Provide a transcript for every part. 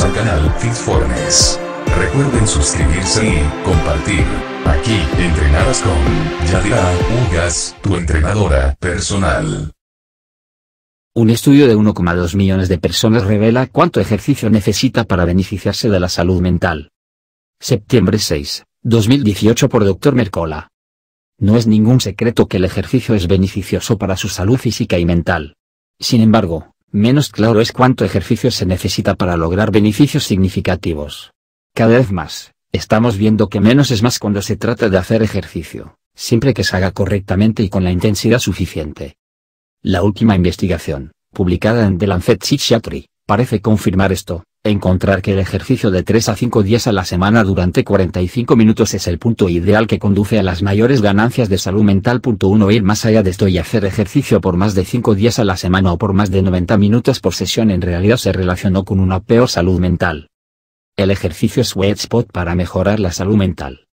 al canal Fitformes. Recuerden suscribirse y compartir. Aquí, entrenadas con Yadira Ugas, tu entrenadora personal. Un estudio de 1,2 millones de personas revela cuánto ejercicio necesita para beneficiarse de la salud mental. Septiembre 6, 2018 por Dr. Mercola. No es ningún secreto que el ejercicio es beneficioso para su salud física y mental. Sin embargo, menos claro es cuánto ejercicio se necesita para lograr beneficios significativos. Cada vez más, estamos viendo que menos es más cuando se trata de hacer ejercicio, siempre que se haga correctamente y con la intensidad suficiente. La última investigación, publicada en The Lancet Psychiatry, parece confirmar esto. Encontrar que el ejercicio de 3 a 5 días a la semana durante 45 minutos es el punto ideal que conduce a las mayores ganancias de salud mental. Punto 1 Ir más allá de esto y hacer ejercicio por más de 5 días a la semana o por más de 90 minutos por sesión en realidad se relacionó con una peor salud mental. El ejercicio es spot para mejorar la salud mental.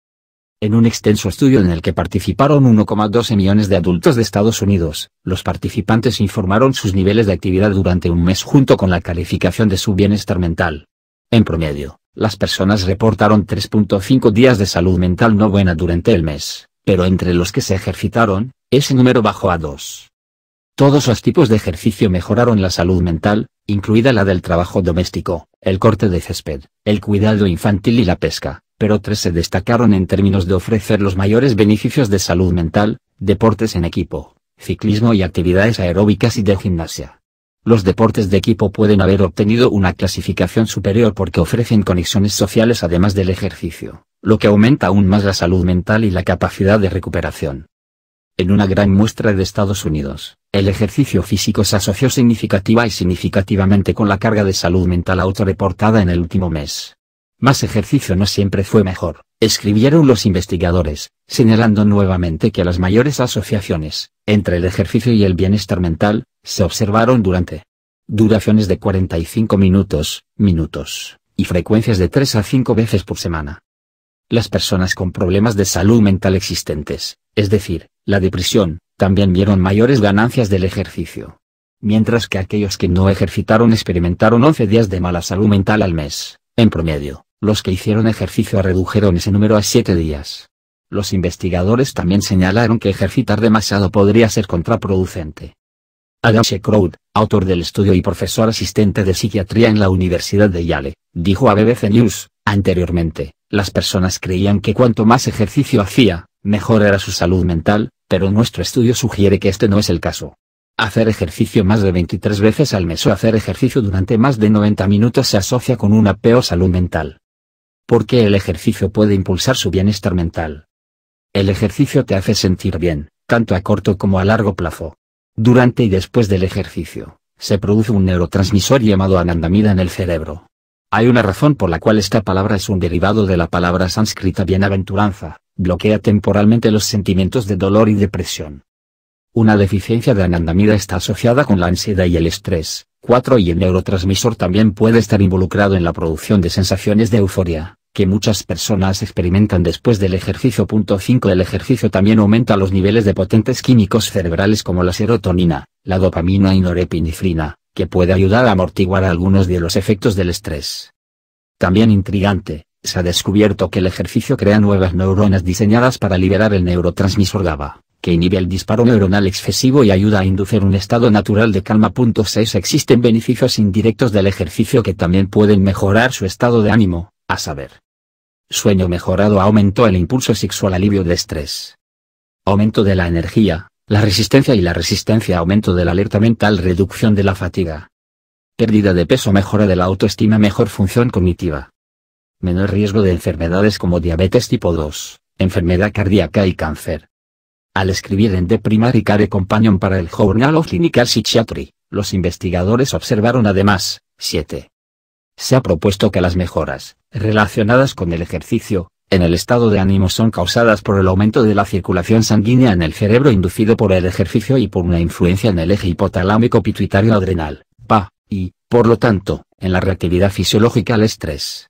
En un extenso estudio en el que participaron 1,12 millones de adultos de Estados Unidos, los participantes informaron sus niveles de actividad durante un mes junto con la calificación de su bienestar mental. En promedio, las personas reportaron 3.5 días de salud mental no buena durante el mes, pero entre los que se ejercitaron, ese número bajó a 2. Todos los tipos de ejercicio mejoraron la salud mental, incluida la del trabajo doméstico, el corte de césped, el cuidado infantil y la pesca pero tres se destacaron en términos de ofrecer los mayores beneficios de salud mental, deportes en equipo, ciclismo y actividades aeróbicas y de gimnasia. Los deportes de equipo pueden haber obtenido una clasificación superior porque ofrecen conexiones sociales además del ejercicio, lo que aumenta aún más la salud mental y la capacidad de recuperación. En una gran muestra de Estados Unidos, el ejercicio físico se asoció significativa y significativamente con la carga de salud mental reportada en el último mes. Más ejercicio no siempre fue mejor, escribieron los investigadores, señalando nuevamente que las mayores asociaciones, entre el ejercicio y el bienestar mental, se observaron durante duraciones de 45 minutos, minutos, y frecuencias de 3 a 5 veces por semana. Las personas con problemas de salud mental existentes, es decir, la depresión, también vieron mayores ganancias del ejercicio. Mientras que aquellos que no ejercitaron experimentaron 11 días de mala salud mental al mes, en promedio. Los que hicieron ejercicio redujeron ese número a siete días. Los investigadores también señalaron que ejercitar demasiado podría ser contraproducente. Adam Crowd, autor del estudio y profesor asistente de psiquiatría en la Universidad de Yale, dijo a BBC News, anteriormente, las personas creían que cuanto más ejercicio hacía, mejor era su salud mental, pero nuestro estudio sugiere que este no es el caso. Hacer ejercicio más de 23 veces al mes o hacer ejercicio durante más de 90 minutos se asocia con una peor salud mental porque el ejercicio puede impulsar su bienestar mental. El ejercicio te hace sentir bien, tanto a corto como a largo plazo. Durante y después del ejercicio, se produce un neurotransmisor llamado anandamida en el cerebro. Hay una razón por la cual esta palabra es un derivado de la palabra sánscrita bienaventuranza, bloquea temporalmente los sentimientos de dolor y depresión. Una deficiencia de anandamida está asociada con la ansiedad y el estrés, 4 y el neurotransmisor también puede estar involucrado en la producción de sensaciones de euforia que muchas personas experimentan después del ejercicio. 5. El ejercicio también aumenta los niveles de potentes químicos cerebrales como la serotonina, la dopamina y norepinifrina, que puede ayudar a amortiguar algunos de los efectos del estrés. También intrigante, se ha descubierto que el ejercicio crea nuevas neuronas diseñadas para liberar el neurotransmisor GABA, que inhibe el disparo neuronal excesivo y ayuda a inducir un estado natural de calma. 6. Existen beneficios indirectos del ejercicio que también pueden mejorar su estado de ánimo, a saber. Sueño mejorado aumentó el impulso sexual alivio de estrés. Aumento de la energía, la resistencia y la resistencia aumento de la alerta mental reducción de la fatiga. Pérdida de peso mejora de la autoestima mejor función cognitiva. Menor riesgo de enfermedades como diabetes tipo 2, enfermedad cardíaca y cáncer. Al escribir en The Primary Care Companion para el Journal of Clinical Psychiatry, los investigadores observaron además, 7 se ha propuesto que las mejoras, relacionadas con el ejercicio, en el estado de ánimo son causadas por el aumento de la circulación sanguínea en el cerebro inducido por el ejercicio y por una influencia en el eje hipotalámico pituitario adrenal, PA, y, por lo tanto, en la reactividad fisiológica al estrés.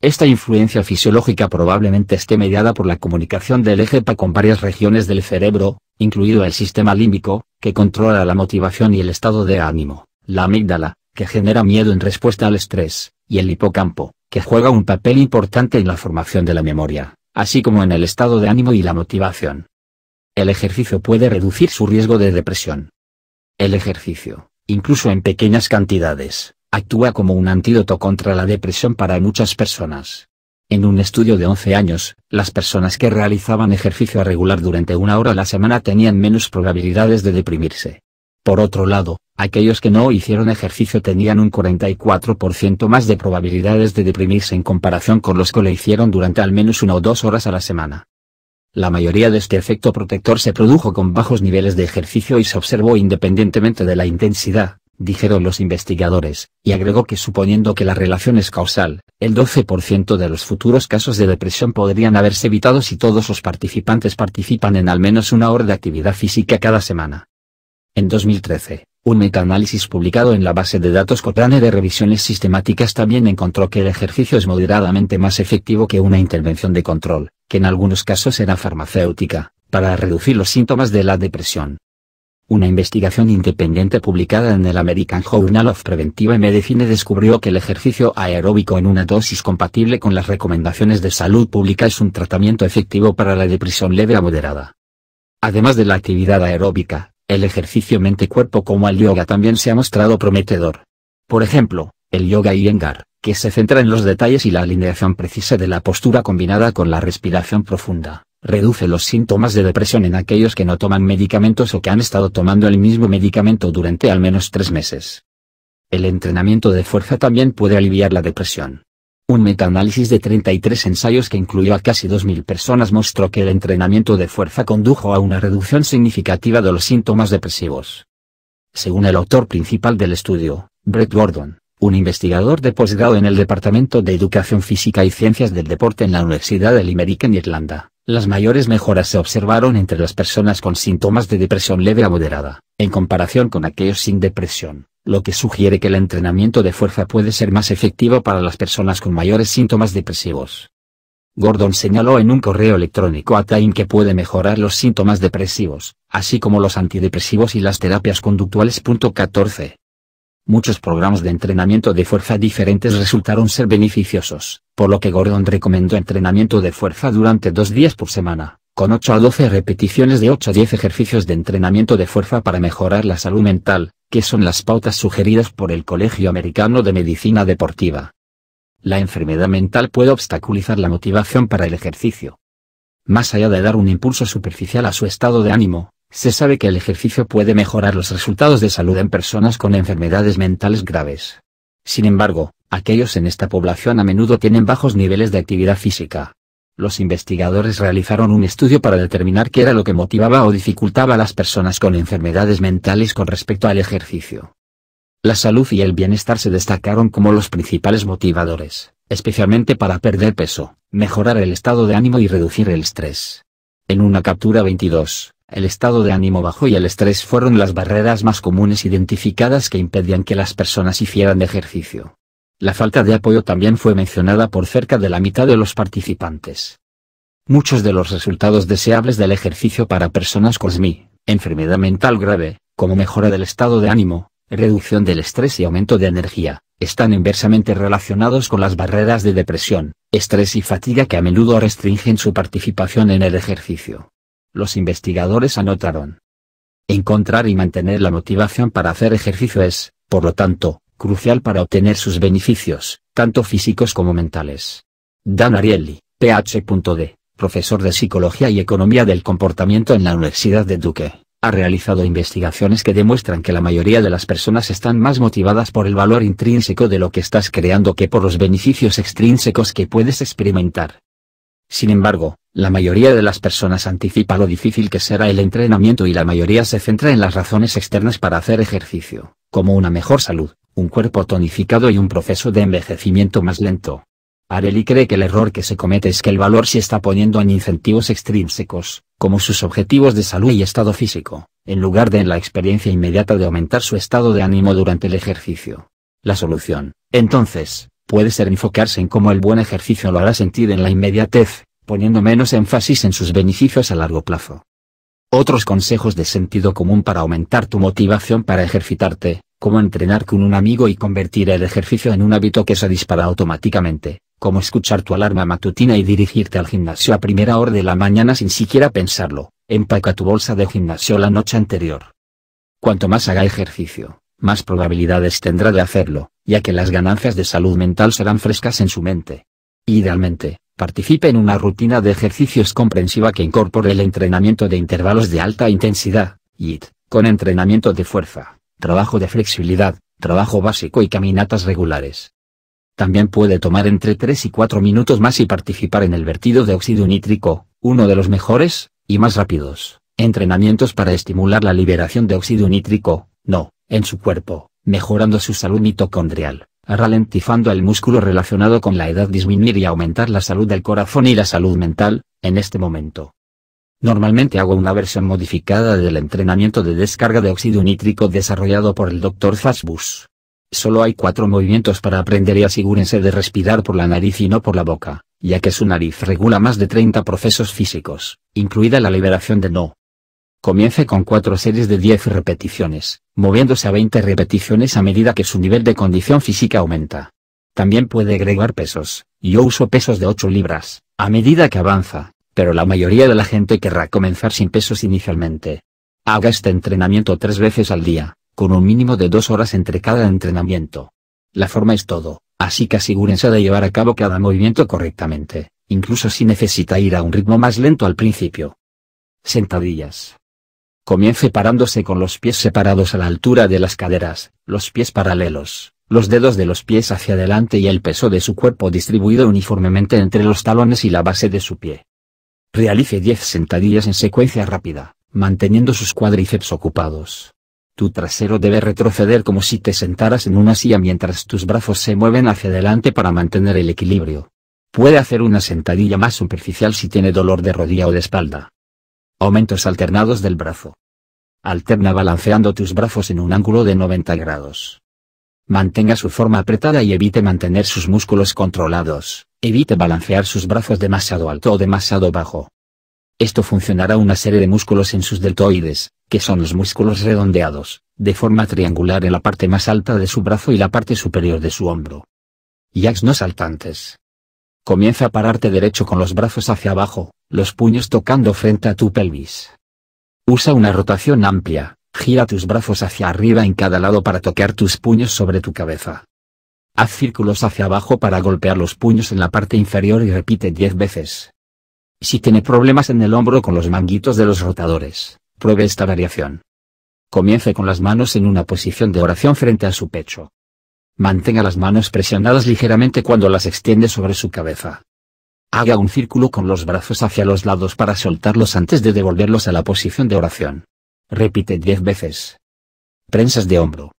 Esta influencia fisiológica probablemente esté mediada por la comunicación del eje PA con varias regiones del cerebro, incluido el sistema límbico, que controla la motivación y el estado de ánimo, la amígdala, que genera miedo en respuesta al estrés, y el hipocampo, que juega un papel importante en la formación de la memoria, así como en el estado de ánimo y la motivación. El ejercicio puede reducir su riesgo de depresión. El ejercicio, incluso en pequeñas cantidades, actúa como un antídoto contra la depresión para muchas personas. En un estudio de 11 años, las personas que realizaban ejercicio regular durante una hora a la semana tenían menos probabilidades de deprimirse. Por otro lado, aquellos que no hicieron ejercicio tenían un 44% más de probabilidades de deprimirse en comparación con los que lo hicieron durante al menos una o dos horas a la semana. La mayoría de este efecto protector se produjo con bajos niveles de ejercicio y se observó independientemente de la intensidad, dijeron los investigadores, y agregó que suponiendo que la relación es causal, el 12% de los futuros casos de depresión podrían haberse evitado si todos los participantes participan en al menos una hora de actividad física cada semana. En 2013, un metaanálisis publicado en la base de datos Cochrane de revisiones sistemáticas también encontró que el ejercicio es moderadamente más efectivo que una intervención de control, que en algunos casos era farmacéutica, para reducir los síntomas de la depresión. Una investigación independiente publicada en el American Journal of Preventive Medicine descubrió que el ejercicio aeróbico en una dosis compatible con las recomendaciones de salud pública es un tratamiento efectivo para la depresión leve a moderada. Además de la actividad aeróbica, el ejercicio mente-cuerpo como el yoga también se ha mostrado prometedor. Por ejemplo, el yoga Iyengar, que se centra en los detalles y la alineación precisa de la postura combinada con la respiración profunda, reduce los síntomas de depresión en aquellos que no toman medicamentos o que han estado tomando el mismo medicamento durante al menos tres meses. El entrenamiento de fuerza también puede aliviar la depresión. Un metaanálisis de 33 ensayos que incluyó a casi 2.000 personas mostró que el entrenamiento de fuerza condujo a una reducción significativa de los síntomas depresivos. Según el autor principal del estudio, Brett Gordon, un investigador de posgrado en el Departamento de Educación Física y Ciencias del Deporte en la Universidad de Limerick en Irlanda, las mayores mejoras se observaron entre las personas con síntomas de depresión leve a moderada, en comparación con aquellos sin depresión lo que sugiere que el entrenamiento de fuerza puede ser más efectivo para las personas con mayores síntomas depresivos. Gordon señaló en un correo electrónico a Time que puede mejorar los síntomas depresivos, así como los antidepresivos y las terapias conductuales. 14. Muchos programas de entrenamiento de fuerza diferentes resultaron ser beneficiosos, por lo que Gordon recomendó entrenamiento de fuerza durante dos días por semana, con 8 a 12 repeticiones de 8 a 10 ejercicios de entrenamiento de fuerza para mejorar la salud mental, que son las pautas sugeridas por el Colegio Americano de Medicina Deportiva. La enfermedad mental puede obstaculizar la motivación para el ejercicio. Más allá de dar un impulso superficial a su estado de ánimo, se sabe que el ejercicio puede mejorar los resultados de salud en personas con enfermedades mentales graves. Sin embargo, aquellos en esta población a menudo tienen bajos niveles de actividad física los investigadores realizaron un estudio para determinar qué era lo que motivaba o dificultaba a las personas con enfermedades mentales con respecto al ejercicio. La salud y el bienestar se destacaron como los principales motivadores, especialmente para perder peso, mejorar el estado de ánimo y reducir el estrés. En una captura 22, el estado de ánimo bajo y el estrés fueron las barreras más comunes identificadas que impedían que las personas hicieran ejercicio. La falta de apoyo también fue mencionada por cerca de la mitad de los participantes. Muchos de los resultados deseables del ejercicio para personas con SMI, enfermedad mental grave, como mejora del estado de ánimo, reducción del estrés y aumento de energía, están inversamente relacionados con las barreras de depresión, estrés y fatiga que a menudo restringen su participación en el ejercicio. Los investigadores anotaron. Encontrar y mantener la motivación para hacer ejercicio es, por lo tanto, crucial para obtener sus beneficios, tanto físicos como mentales. Dan Ariely, Ph.D., profesor de Psicología y Economía del Comportamiento en la Universidad de Duque, ha realizado investigaciones que demuestran que la mayoría de las personas están más motivadas por el valor intrínseco de lo que estás creando que por los beneficios extrínsecos que puedes experimentar. Sin embargo, la mayoría de las personas anticipa lo difícil que será el entrenamiento y la mayoría se centra en las razones externas para hacer ejercicio, como una mejor salud, un cuerpo tonificado y un proceso de envejecimiento más lento. Areli cree que el error que se comete es que el valor se está poniendo en incentivos extrínsecos, como sus objetivos de salud y estado físico, en lugar de en la experiencia inmediata de aumentar su estado de ánimo durante el ejercicio. La solución, entonces, puede ser enfocarse en cómo el buen ejercicio lo hará sentir en la inmediatez, poniendo menos énfasis en sus beneficios a largo plazo. Otros consejos de sentido común para aumentar tu motivación para ejercitarte, cómo entrenar con un amigo y convertir el ejercicio en un hábito que se dispara automáticamente, cómo escuchar tu alarma matutina y dirigirte al gimnasio a primera hora de la mañana sin siquiera pensarlo, empaca tu bolsa de gimnasio la noche anterior. Cuanto más haga ejercicio, más probabilidades tendrá de hacerlo, ya que las ganancias de salud mental serán frescas en su mente. Idealmente, participe en una rutina de ejercicios comprensiva que incorpore el entrenamiento de intervalos de alta intensidad, y con entrenamiento de fuerza, trabajo de flexibilidad, trabajo básico y caminatas regulares. También puede tomar entre 3 y 4 minutos más y participar en el vertido de óxido nítrico, uno de los mejores, y más rápidos, entrenamientos para estimular la liberación de óxido nítrico, no, en su cuerpo, mejorando su salud mitocondrial, ralentizando el músculo relacionado con la edad disminuir y aumentar la salud del corazón y la salud mental, en este momento. Normalmente hago una versión modificada del entrenamiento de descarga de óxido nítrico desarrollado por el Dr. Fasbus. Solo hay cuatro movimientos para aprender y asegúrense de respirar por la nariz y no por la boca, ya que su nariz regula más de 30 procesos físicos, incluida la liberación de no. Comience con cuatro series de 10 repeticiones, moviéndose a 20 repeticiones a medida que su nivel de condición física aumenta. También puede agregar pesos, yo uso pesos de 8 libras, a medida que avanza, pero la mayoría de la gente querrá comenzar sin pesos inicialmente. Haga este entrenamiento tres veces al día, con un mínimo de dos horas entre cada entrenamiento. La forma es todo, así que asegúrense de llevar a cabo cada movimiento correctamente, incluso si necesita ir a un ritmo más lento al principio. Sentadillas. Comience parándose con los pies separados a la altura de las caderas, los pies paralelos, los dedos de los pies hacia adelante y el peso de su cuerpo distribuido uniformemente entre los talones y la base de su pie. Realice 10 sentadillas en secuencia rápida, manteniendo sus cuádriceps ocupados. Tu trasero debe retroceder como si te sentaras en una silla mientras tus brazos se mueven hacia adelante para mantener el equilibrio. Puede hacer una sentadilla más superficial si tiene dolor de rodilla o de espalda. Aumentos alternados del brazo. Alterna balanceando tus brazos en un ángulo de 90 grados. Mantenga su forma apretada y evite mantener sus músculos controlados, evite balancear sus brazos demasiado alto o demasiado bajo. Esto funcionará una serie de músculos en sus deltoides, que son los músculos redondeados, de forma triangular en la parte más alta de su brazo y la parte superior de su hombro. Y no saltantes. Comienza a pararte derecho con los brazos hacia abajo, los puños tocando frente a tu pelvis. Usa una rotación amplia, Gira tus brazos hacia arriba en cada lado para tocar tus puños sobre tu cabeza. Haz círculos hacia abajo para golpear los puños en la parte inferior y repite 10 veces. Si tiene problemas en el hombro con los manguitos de los rotadores, pruebe esta variación. Comience con las manos en una posición de oración frente a su pecho. Mantenga las manos presionadas ligeramente cuando las extiende sobre su cabeza. Haga un círculo con los brazos hacia los lados para soltarlos antes de devolverlos a la posición de oración. Repite diez veces. Prensas de hombro.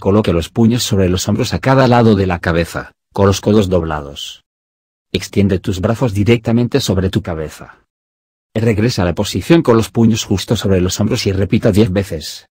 Coloque los puños sobre los hombros a cada lado de la cabeza, con los codos doblados. Extiende tus brazos directamente sobre tu cabeza. Regresa a la posición con los puños justo sobre los hombros y repita diez veces.